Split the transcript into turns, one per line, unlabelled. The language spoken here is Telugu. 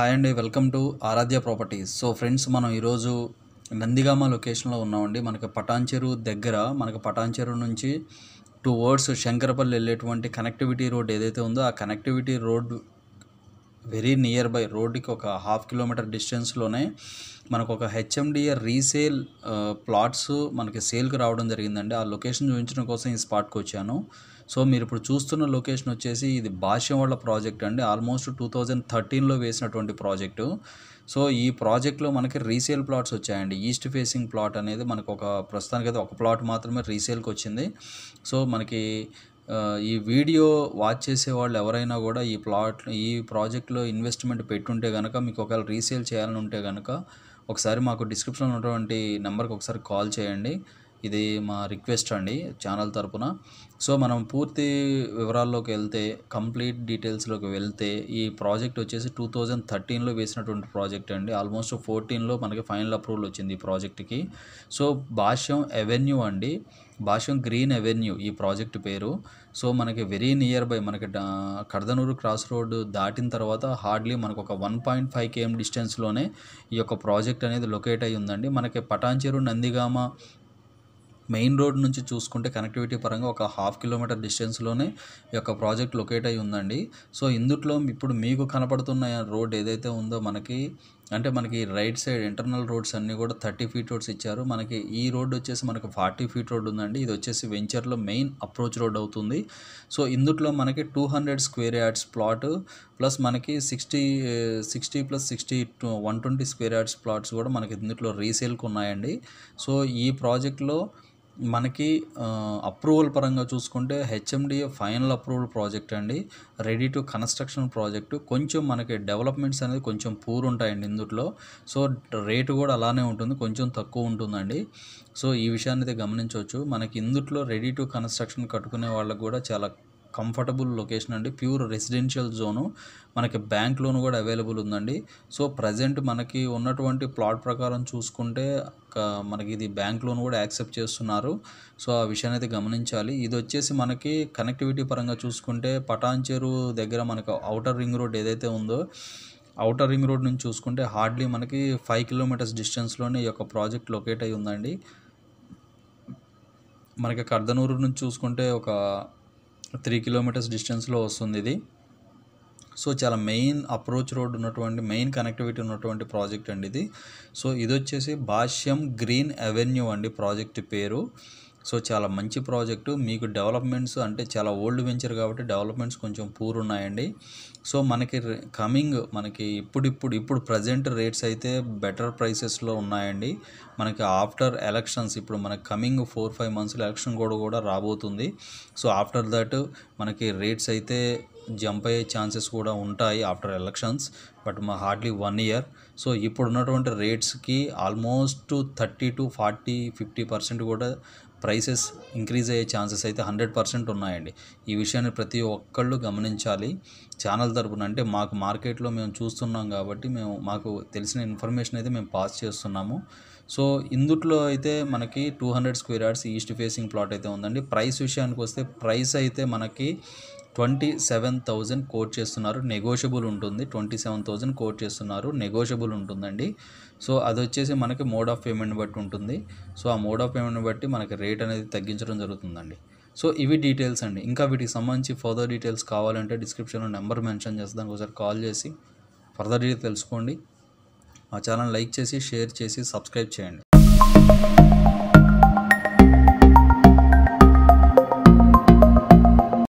హాయ్ అండి welcome to Aaradhya properties so friends మనం ఈరోజు నందిగామ లొకేషన్లో ఉన్నామండి మనకి పటాన్చెరు దగ్గర మనకి పటాన్చెరు నుంచి టువర్డ్స్ శంకరపల్లి వెళ్ళేటువంటి కనెక్టివిటీ రోడ్ ఏదైతే ఉందో ఆ connectivity road very near by రోడ్డుకి ఒక హాఫ్ కిలోమీటర్ డిస్టెన్స్లోనే మనకు ఒక హెచ్ఎండిఏ రీసేల్ ప్లాట్స్ మనకి సేల్కి రావడం జరిగిందండి ఆ లొకేషన్ చూపించడం కోసం ఈ స్పాట్కి వచ్చాను సో మీరు ఇప్పుడు చూస్తున్న లొకేషన్ వచ్చేసి ఇది భాష్యం వాళ్ళ ప్రాజెక్ట్ అండి ఆల్మోస్ట్ టూ థౌజండ్ థర్టీన్లో వేసినటువంటి ప్రాజెక్టు సో ఈ ప్రాజెక్ట్లో మనకి రీసేల్ ప్లాట్స్ వచ్చాయండి ఈస్ట్ ఫేసింగ్ ప్లాట్ అనేది మనకు ఒక ప్రస్తుతానికి అయితే ఒక ప్లాట్ మాత్రమే రీసేల్కి వచ్చింది సో మనకి ఈ వీడియో వాచ్ చేసే వాళ్ళు ఎవరైనా కూడా ఈ ప్లాట్ ఈ ప్రాజెక్ట్లో ఇన్వెస్ట్మెంట్ పెట్టుంటే కనుక మీకు ఒకవేళ రీసేల్ చేయాలని ఉంటే కనుక ఒకసారి మాకు డిస్క్రిప్షన్లో ఉన్నటువంటి నెంబర్కి ఒకసారి కాల్ చేయండి ఇది మా రిక్వెస్ట్ అండి ఛానల్ తరపున సో మనం పూర్తి వివరాల్లోకి వెళ్తే కంప్లీట్ డీటెయిల్స్లోకి వెళ్తే ఈ ప్రాజెక్ట్ వచ్చేసి టూ థౌజండ్ థర్టీన్లో వేసినటువంటి ప్రాజెక్ట్ అండి ఆల్మోస్ట్ ఫోర్టీన్లో మనకి ఫైనల్ అప్రూవల్ వచ్చింది ఈ ప్రాజెక్ట్కి సో భాష్యం ఎవెన్యూ అండి భాష్యం గ్రీన్ ఎవెన్యూ ఈ ప్రాజెక్ట్ పేరు సో మనకి వెరీ నియర్ బై మనకి కడదనూరు క్రాస్ రోడ్ దాటిన తర్వాత హార్డ్లీ మనకు ఒక వన్ పాయింట్ ఫైవ్ కేఎం డిస్టెన్స్లోనే ఈ యొక్క ప్రాజెక్ట్ అనేది లొకేట్ అయ్యి ఉందండి మనకి పటాన్చేరు నందిగామ మెయిన్ రోడ్ నుంచి చూసుకుంటే కనెక్టివిటీ పరంగా ఒక హాఫ్ కిలోమీటర్ డిస్టెన్స్లోనే ఈ యొక్క ప్రాజెక్ట్ లొకేట్ అయి ఉందండి సో ఇందుట్లో ఇప్పుడు మీకు కనపడుతున్న రోడ్ ఏదైతే ఉందో మనకి అంటే మనకి రైట్ సైడ్ ఇంటర్నల్ రోడ్స్ అన్నీ కూడా థర్టీ ఫీట్ రోడ్స్ ఇచ్చారు మనకి ఈ రోడ్ వచ్చేసి మనకు ఫార్టీ ఫీట్ రోడ్ ఉందండి ఇది వచ్చేసి వెంచర్లో మెయిన్ అప్రోచ్ రోడ్ అవుతుంది సో ఇందుట్లో మనకి two hundred square yards plot plus మనకి sixty sixty plus sixty one twenty square yards plots కూడా మనకి ఇందుట్లో రీసేల్కి ఉన్నాయండి సో ఈ ప్రాజెక్ట్లో మనకి అప్రూవల్ పరంగా చూసుకుంటే హెచ్ఎండిఏ ఫైనల్ అప్రూవల్ ప్రాజెక్ట్ అండి రెడీ టు కన్స్ట్రక్షన్ ప్రాజెక్టు కొంచెం మనకి డెవలప్మెంట్స్ అనేది కొంచెం పూర్ ఉంటాయండి ఇందుట్లో సో రేటు కూడా అలానే ఉంటుంది కొంచెం తక్కువ ఉంటుందండి సో ఈ విషయాన్ని అయితే గమనించవచ్చు మనకి ఇందుట్లో రెడీ టు కన్స్ట్రక్షన్ కట్టుకునే వాళ్ళకు కూడా చాలా కంఫర్టబుల్ లొకేషన్ అండి ప్యూర్ రెసిడెన్షియల్ జోను మనకి బ్యాంక్ లోన్ కూడా అవైలబుల్ ఉందండి సో ప్రజెంట్ మనకి ఉన్నటువంటి ప్లాట్ ప్రకారం చూసుకుంటే మనకి ఇది బ్యాంక్ లోన్ కూడా యాక్సెప్ట్ చేస్తున్నారు సో ఆ విషయాన్ని అయితే గమనించాలి ఇది వచ్చేసి మనకి కనెక్టివిటీ పరంగా చూసుకుంటే పటాన్చేరు దగ్గర మనకు అవుటర్ రింగ్ రోడ్ ఏదైతే ఉందో అవుటర్ రింగ్ రోడ్ నుంచి చూసుకుంటే హార్డ్లీ మనకి ఫైవ్ కిలోమీటర్స్ డిస్టెన్స్లోనే ఈ యొక్క ప్రాజెక్ట్ లొకేట్ అయి ఉందండి మనకి కర్దనూరు నుంచి చూసుకుంటే ఒక త్రీ కిలోమీటర్స్ డిస్టెన్స్లో వస్తుంది ఇది సో చాలా మెయిన్ అప్రోచ్ రోడ్ ఉన్నటువంటి మెయిన్ కనెక్టివిటీ ఉన్నటువంటి ప్రాజెక్ట్ అండి ఇది సో ఇది వచ్చేసి భాష్యం గ్రీన్ అవెన్యూ అండి ప్రాజెక్ట్ పేరు సో చాలా మంచి ప్రాజెక్టు మీకు డెవలప్మెంట్స్ అంటే చాలా ఓల్డ్ వెంచర్ కాబట్టి డెవలప్మెంట్స్ కొంచెం పూర్ ఉన్నాయండి సో మనకి కమింగ్ మనకి ఇప్పుడిప్పుడు ఇప్పుడు ప్రజెంట్ రేట్స్ అయితే బెటర్ ప్రైసెస్లో ఉన్నాయండి మనకి ఆఫ్టర్ ఎలక్షన్స్ ఇప్పుడు మనకి coming four five months election కూడా కూడా రాబోతుంది సో ఆఫ్టర్ దట్ మనకి రేట్స్ అయితే జంప్ అయ్యే ఛాన్సెస్ కూడా ఉంటాయి ఆఫ్టర్ ఎలక్షన్స్ బట్ మా హార్డ్లీ వన్ ఇయర్ సో ఇప్పుడు ఉన్నటువంటి రేట్స్కి almost thirty to forty fifty percent కూడా ప్రైసెస్ ఇంక్రీజ్ అయ్యే ఛాన్సెస్ అయితే హండ్రెడ్ పర్సెంట్ ఉన్నాయండి ఈ విషయాన్ని ప్రతి ఒక్కళ్ళు గమనించాలి ఛానల్ తరపున అంటే మాకు మార్కెట్లో మేము చూస్తున్నాం కాబట్టి మేము మాకు తెలిసిన ఇన్ఫర్మేషన్ అయితే మేము పాస్ చేస్తున్నాము సో ఇందుట్లో అయితే మనకి two hundred square yards east facing plot అయితే ఉందండి ప్రైస్ విషయానికి వస్తే ప్రైస్ అయితే మనకి ట్వంటీ సెవెన్ థౌజండ్ కోట్ చేస్తున్నారు నెగోషియబుల్ ఉంటుంది ట్వంటీ సెవెన్ థౌజండ్ కోట్ చేస్తున్నారు నెగోషియబుల్ ఉంటుందండి సో అది వచ్చేసి మనకి మోడ్ ఆఫ్ పేమెంట్ బట్టి ఉంటుంది సో ఆ మోడ్ ఆఫ్ పేమెంట్ బట్టి మనకి రేట్ అనేది తగ్గించడం జరుగుతుందండి సో ఇవి డీటెయిల్స్ అండి ఇంకా వీటికి సంబంధించి ఫర్దర్ డీటెయిల్స్ కావాలంటే డిస్క్రిప్షన్లో నెంబర్ మెన్షన్ చేస్తాను ఒకసారి కాల్ చేసి ఫర్దర్ డీటెయిల్ తెలుసుకోండి మా ఛానల్ లైక్ చేసి షేర్ చేసి సబ్స్క్రైబ్ చేయండి